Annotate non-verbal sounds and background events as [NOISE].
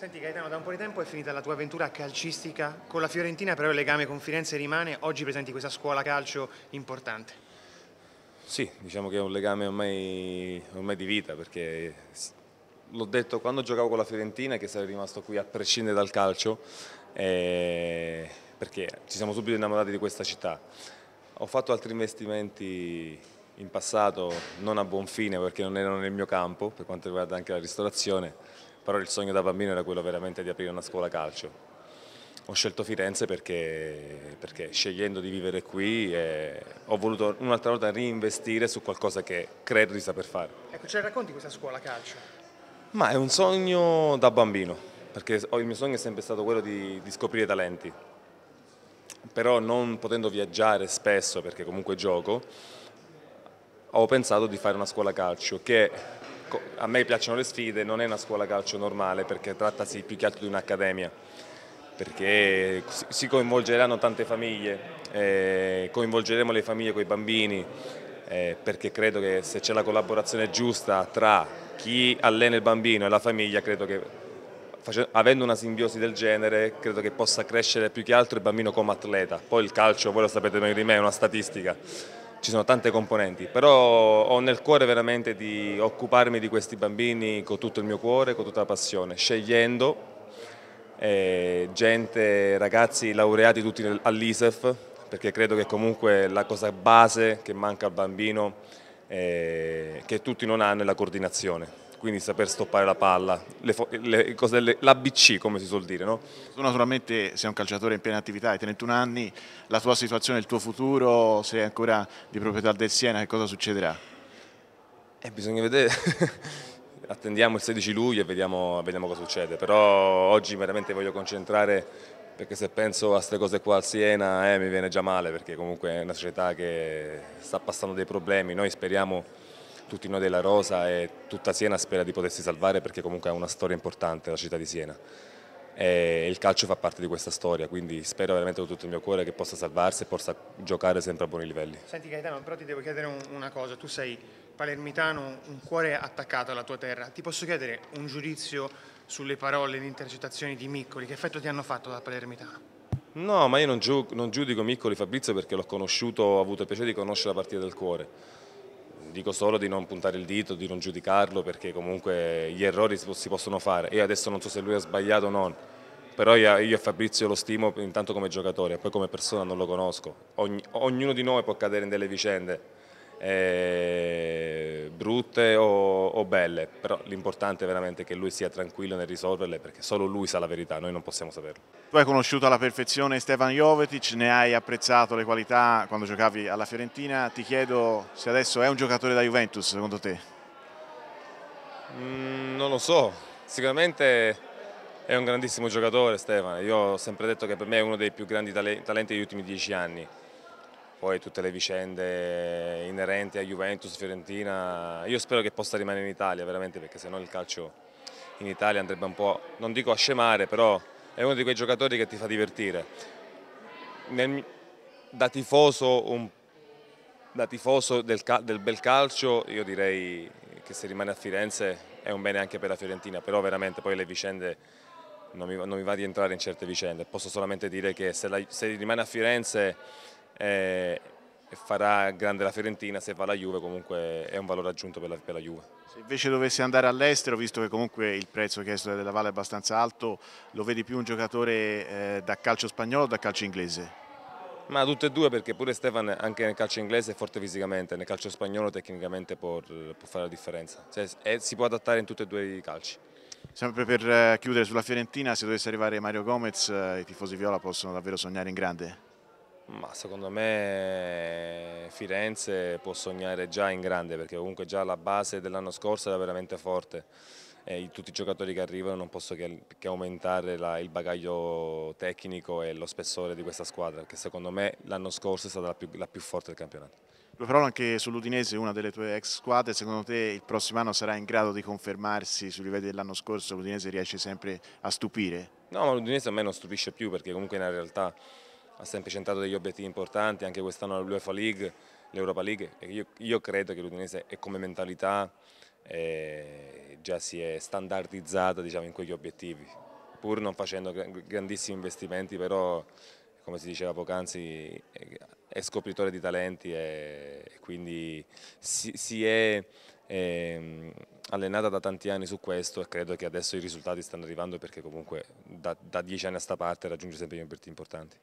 Senti Gaetano, da un po' di tempo è finita la tua avventura calcistica con la Fiorentina, però il legame con Firenze rimane, oggi presenti questa scuola calcio importante. Sì, diciamo che è un legame ormai, ormai di vita, perché l'ho detto quando giocavo con la Fiorentina che sarei rimasto qui a prescindere dal calcio, eh, perché ci siamo subito innamorati di questa città. Ho fatto altri investimenti in passato non a buon fine perché non erano nel mio campo, per quanto riguarda anche la ristorazione, però il sogno da bambino era quello veramente di aprire una scuola calcio. Ho scelto Firenze perché, perché scegliendo di vivere qui eh, ho voluto un'altra volta reinvestire su qualcosa che credo di saper fare. Ecco, ce la racconti questa scuola calcio? Ma è un sogno da bambino, perché il mio sogno è sempre stato quello di, di scoprire talenti. Però non potendo viaggiare spesso, perché comunque gioco, ho pensato di fare una scuola calcio che a me piacciono le sfide, non è una scuola calcio normale perché trattasi più che altro di un'accademia, perché si coinvolgeranno tante famiglie, eh, coinvolgeremo le famiglie con i bambini, eh, perché credo che se c'è la collaborazione giusta tra chi allena il bambino e la famiglia, credo che avendo una simbiosi del genere credo che possa crescere più che altro il bambino come atleta. Poi il calcio, voi lo sapete meglio di me, è una statistica ci sono tante componenti, però ho nel cuore veramente di occuparmi di questi bambini con tutto il mio cuore, con tutta la passione, scegliendo eh, gente, ragazzi laureati tutti all'ISEF, perché credo che comunque la cosa base che manca al bambino, eh, che tutti non hanno, è la coordinazione quindi saper stoppare la palla, l'ABC come si suol dire. No? Tu naturalmente sei un calciatore in piena attività, hai 31 anni, la tua situazione, il tuo futuro, sei ancora di proprietà del Siena, che cosa succederà? Eh, bisogna vedere, [LAUGHS] attendiamo il 16 luglio e vediamo, vediamo cosa succede, però oggi veramente voglio concentrare perché se penso a queste cose qua al Siena eh, mi viene già male perché comunque è una società che sta passando dei problemi, noi speriamo tutti noi della Rosa e tutta Siena spera di potersi salvare perché comunque è una storia importante la città di Siena e il calcio fa parte di questa storia, quindi spero veramente con tutto il mio cuore che possa salvarsi e possa giocare sempre a buoni livelli. Senti Gaetano, però ti devo chiedere una cosa, tu sei palermitano, un cuore attaccato alla tua terra, ti posso chiedere un giudizio sulle parole, le intercettazioni di Miccoli, che effetto ti hanno fatto da palermitano? No, ma io non, giudico Miccoli Fabrizio perché l'ho conosciuto, ho avuto il piacere di conoscere la partita del cuore dico solo di non puntare il dito, di non giudicarlo perché comunque gli errori si possono fare. Io adesso non so se lui ha sbagliato o no, però io e Fabrizio lo stimo intanto come giocatore, poi come persona non lo conosco. ognuno di noi può cadere in delle vicende. E eh, brutte o, o belle, però l'importante è veramente che lui sia tranquillo nel risolverle perché solo lui sa la verità, noi non possiamo saperlo. Tu hai conosciuto alla perfezione Stefan Jovetic, ne hai apprezzato le qualità quando giocavi alla Fiorentina, ti chiedo se adesso è un giocatore da Juventus secondo te? Mm, non lo so, sicuramente... È un grandissimo giocatore Stefano, io ho sempre detto che per me è uno dei più grandi talenti degli ultimi dieci anni poi tutte le vicende inerenti a Juventus, Fiorentina, io spero che possa rimanere in Italia veramente perché sennò il calcio in Italia andrebbe un po', non dico a scemare, però è uno di quei giocatori che ti fa divertire. Nel, da, tifoso, un, da tifoso del, del bel calcio io direi che se rimane a Firenze è un bene anche per la Fiorentina, però veramente poi le vicende non mi, non mi va di entrare in certe vicende, posso solamente dire che se, la, se rimane a Firenze eh, e farà grande la Fiorentina, se va alla Juve comunque è un valore aggiunto per la, per la Juve. Se invece dovesse andare all'estero, visto che comunque il prezzo chiesto Della Valle è abbastanza alto, lo vedi più un giocatore eh, da calcio spagnolo o da calcio inglese? Ma tutte e due perché pure Stefan anche nel calcio inglese è forte fisicamente, nel calcio spagnolo tecnicamente può, può fare la differenza, cioè, è, eh, si può adattare in tutti e due i calci. Sempre per eh, chiudere sulla Fiorentina, se dovesse arrivare Mario Gomez, i tifosi Viola possono davvero sognare in grande? Ma secondo me Firenze può sognare già in grande perché comunque già la base dell'anno scorso era veramente forte e tutti i giocatori che arrivano non possono che, che aumentare la, il bagaglio tecnico e lo spessore di questa squadra che secondo me l'anno scorso è stata la più, la più forte del campionato. Due parole anche sull'Udinese, una delle tue ex squadre, secondo te il prossimo anno sarà in grado di confermarsi sui livelli dell'anno scorso, l'Udinese riesce sempre a stupire? No, ma l'Udinese a me non stupisce più perché comunque è una realtà ha sempre centrato degli obiettivi importanti, anche quest'anno l'UEFA League, l'Europa League. Io, io, credo che l'Udinese è come mentalità eh, già si è standardizzata diciamo, in quegli obiettivi, pur non facendo grandissimi investimenti, però come si diceva poc'anzi eh, è scopritore di talenti e quindi si, si è eh, allenata da tanti anni su questo e credo che adesso i risultati stanno arrivando perché comunque da, da dieci anni a sta parte raggiunge sempre gli obiettivi importanti.